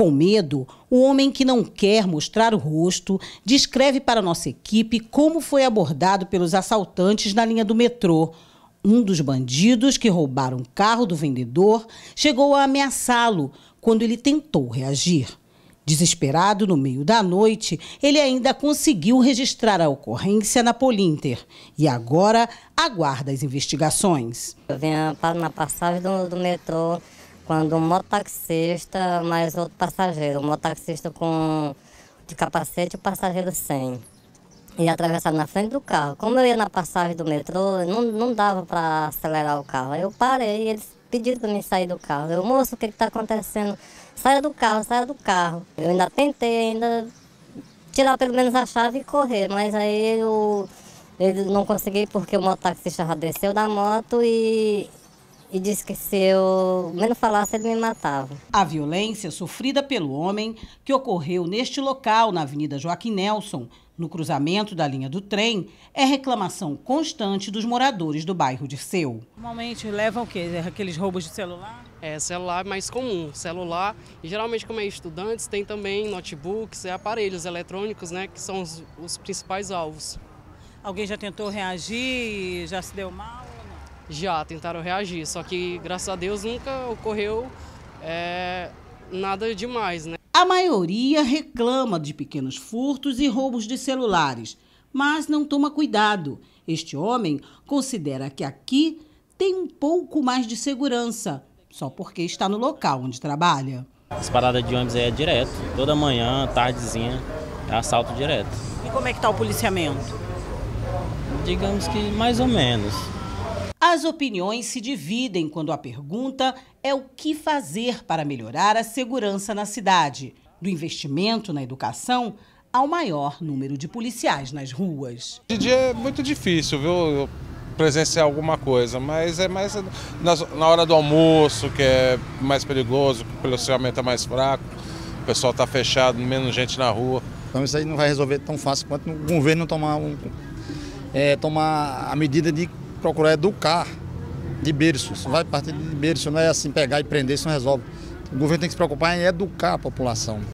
Com medo, o homem que não quer mostrar o rosto descreve para nossa equipe como foi abordado pelos assaltantes na linha do metrô. Um dos bandidos que roubaram o carro do vendedor chegou a ameaçá-lo quando ele tentou reagir. Desesperado no meio da noite, ele ainda conseguiu registrar a ocorrência na Polinter e agora aguarda as investigações. Eu venho na passagem do, do metrô quando um mototaxista mais outro passageiro, um mototaxista com de capacete e o passageiro sem. E atravessar na frente do carro. Como eu ia na passagem do metrô, não, não dava para acelerar o carro. Eu parei e eles pediram para mim sair do carro. Eu, moço, o que está acontecendo? Saia do carro, saia do carro. Eu ainda tentei ainda tirar pelo menos a chave e correr, mas aí eu, eu não consegui porque o mototaxista já desceu da moto e e disse que se eu menos falasse, ele me matava. A violência sofrida pelo homem, que ocorreu neste local, na Avenida Joaquim Nelson, no cruzamento da linha do trem, é reclamação constante dos moradores do bairro de Seu. Normalmente levam o quê? Aqueles roubos de celular? É, celular é mais comum. Celular, e geralmente como é estudantes, tem também notebooks, é aparelhos eletrônicos, né, que são os, os principais alvos. Alguém já tentou reagir, já se deu mal? Já tentaram reagir, só que graças a Deus nunca ocorreu é, nada demais, né? A maioria reclama de pequenos furtos e roubos de celulares, mas não toma cuidado. Este homem considera que aqui tem um pouco mais de segurança, só porque está no local onde trabalha. As paradas de ônibus é direto, toda manhã, tardezinha, é assalto direto. E como é que está o policiamento? Digamos que mais ou menos. As opiniões se dividem quando a pergunta é o que fazer para melhorar a segurança na cidade, do investimento na educação ao maior número de policiais nas ruas. Hoje em dia é muito difícil, viu? presenciar alguma coisa, mas é mais na, hora do almoço que é mais perigoso, que o policiamento é mais fraco, o pessoal está fechado, menos gente na rua. Então isso aí não vai resolver tão fácil quanto o governo tomar, um, é, tomar a medida de procurar educar de berço. Isso vai partir de berço, não é assim pegar e prender, isso não resolve. O governo tem que se preocupar em educar a população.